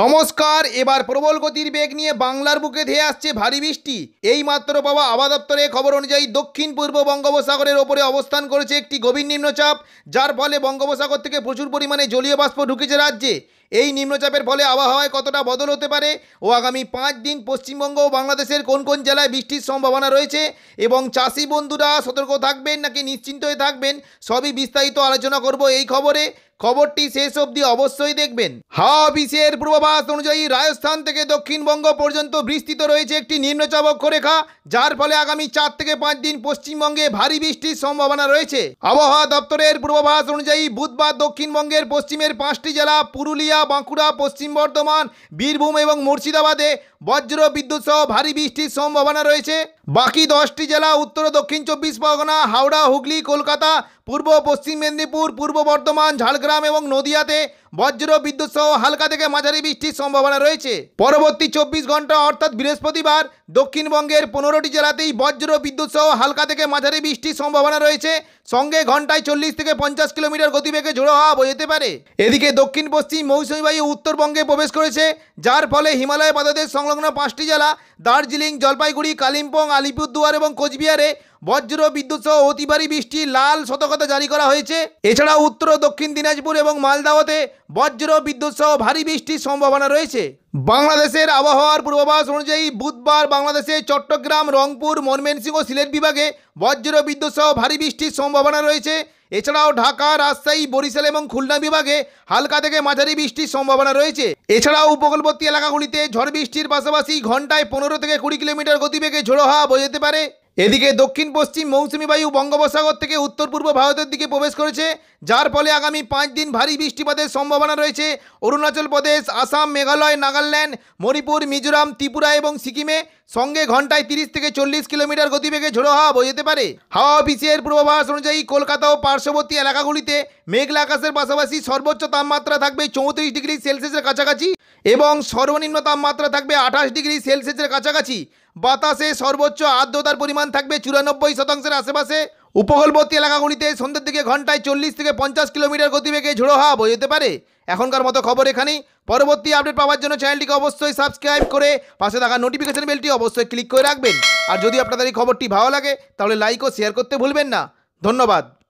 নমস্কার এবার প্রবল গতির বেগ নিয়ে বাংলার বুকে ধেয়ে আসছে ভারী বৃষ্টি এই মাত্র পাওয়া আবহাওয়া দপ্তরের খবর অনুযায়ী দক্ষিণ পূর্ব বঙ্গোপসাগরের ওপরে অবস্থান করেছে একটি গভীর নিম্নচাপ যার ফলে বঙ্গোপসাগর থেকে প্রচুর পরিমাণে জলীয় বাষ্প ঢুকেছে রাজ্যে এই নিম্নচাপের ফলে আবহাওয়ায় কতটা বদল হতে পারে ও আগামী পাঁচ দিন পশ্চিমবঙ্গ ও বাংলাদেশের কোন কোন জেলায় বৃষ্টির সম্ভাবনা রয়েছে এবং চাষি বন্ধুরা সতর্ক থাকবেন নাকি নিশ্চিন্ত হয়ে থাকবেন সবই বিস্তারিত আলোচনা করব এই খবরে খবরটি শেষ অবধি অবশ্যই দেখবেন হাওয়া অফিসের পূর্বাভাস অনুযায়ী রাজস্থান থেকে দক্ষিণবঙ্গ পর্যন্ত বিস্তৃত রয়েছে একটি নিম্নচাপ অক্ষরেখা যার ফলে আগামী চার থেকে পাঁচ দিন পশ্চিমবঙ্গে ভারী বৃষ্টির সম্ভাবনা রয়েছে আবহাওয়া দপ্তরের পূর্বাভাস অনুযায়ী বুধবার দক্ষিণবঙ্গের পশ্চিমের পাঁচটি জেলা পুরুলিয়া বাঁকুড়া পশ্চিম বর্ধমান বীরভূম এবং মুর্শিদাবাদে বজ্র বিদ্যুৎ সহ ভারী বৃষ্টির সম্ভাবনা রয়েছে বাকি দশটি জেলা উত্তর দক্ষিণ চব্বিশ পরগনা হাওড়া হুগলি কলকাতা পূর্ব পশ্চিম মেদিনীপুর পূর্ব বর্ধমান ঝাড়গ্রাম এবং নদিয়াতে বজ্র বিদ্যুৎ সহ হালকা থেকে মাঝারি বৃষ্টির সম্ভাবনা রয়েছে পরবর্তী চব্বিশ ঘন্টা অর্থাৎ বৃহস্পতিবার দক্ষিণবঙ্গের পনেরোটি জেলাতেই বজ্র বিদ্যুৎ সহ হালকা থেকে মাঝারি বৃষ্টির সম্ভাবনা রয়েছে সঙ্গে ঘন্টায় চল্লিশ থেকে পঞ্চাশ কিলোমিটার গতিবেগে ঝোড়ো হওয়া যেতে পারে এদিকে দক্ষিণ পশ্চিম মৌসুমী মৌসুমিবায়ু উত্তরবঙ্গে প্রবেশ করেছে যার ফলে হিমালয় পাদদেশ সংলগ্ন পাঁচটি জেলা দার্জিলিং জলপাইগুড়ি কালিম্পং আলিপুরদুয়ার এবং কোচবিহারে বজ্র বিদ্যুৎ সহ অতি ভারী বৃষ্টি লাল সতর্কতা জারি করা হয়েছে এছাড়া উত্তর ও দক্ষিণ দিনাজপুর এবং মালদাওতে বজ্র বিদ্যুৎ সহ ভারী বৃষ্টির সম্ভাবনা রয়েছে বাংলাদেশের আবহাওয়ার পূর্বাভাস অনুযায়ী বুধবার বাংলাদেশে চট্টগ্রাম রংপুর ও সিলেট বিভাগে বজ্র বিদ্যুৎ সহ ভারী বৃষ্টির সম্ভাবনা রয়েছে এছাড়াও ঢাকা রাজশাহী বরিশাল এবং খুলনা বিভাগে হালকা থেকে মাঝারি বৃষ্টির সম্ভাবনা রয়েছে এছাড়াও উপকূলবর্তী এলাকাগুলিতে ঝড় বৃষ্টির পাশাপাশি ঘন্টায় পনেরো থেকে কুড়ি কিলোমিটার গতিবেগে ঝোড়ো হাওয়া বয়ে যেতে পারে এদিকে দক্ষিণ পশ্চিম মৌসুমি বায়ু বঙ্গোপসাগর থেকে উত্তর পূর্ব ভারতের দিকে প্রবেশ করেছে যার ফলে আগামী পাঁচ দিন ভারী বৃষ্টিপাতের সম্ভাবনা রয়েছে অরুণাচল প্রদেশ আসাম মেঘালয় নাগাল্যান্ড মণিপুর মিজোরাম ত্রিপুরা এবং সিকিমে সঙ্গে ঘন্টায় তিরিশ থেকে চল্লিশ কিলোমিটার গতিবেগে ঝোড়ো হাওয়া বোঝাতে যেতে পারে হাওয়া অফিসের পূর্বাভাস অনুযায়ী কলকাতা ও পার্শ্ববর্তী এলাকাগুলিতে মেঘলা আকাশের পাশাপাশি সর্বোচ্চ তাপমাত্রা থাকবে চৌত্রিশ ডিগ্রি সেলসিয়াসের কাছাকাছি এবং সর্বনিম্ন তাপমাত্রা থাকবে আঠাশ ডিগ্রি সেলসিয়াসের কাছাকাছি বাতাসে সর্বোচ্চ আর্দ্রতার পরিমাণ থাকবে চুরানব্বই শতাংশের আশেপাশে উপকূলবর্তী এলাকাগুলিতে সন্ধ্যের দিকে ঘন্টায় চল্লিশ থেকে পঞ্চাশ কিলোমিটার গতিবেগে ঝোড়ো হাওয়া বয়ে যেতে পারে এখনকার মতো খবর এখানেই পরবর্তী আপডেট পাওয়ার জন্য চ্যানেলটিকে অবশ্যই সাবস্ক্রাইব করে পাশে থাকা নোটিফিকেশন বেলটি অবশ্যই ক্লিক করে রাখবেন আর যদি আপনাদের এই খবরটি ভালো লাগে তাহলে লাইক ও শেয়ার করতে ভুলবেন না ধন্যবাদ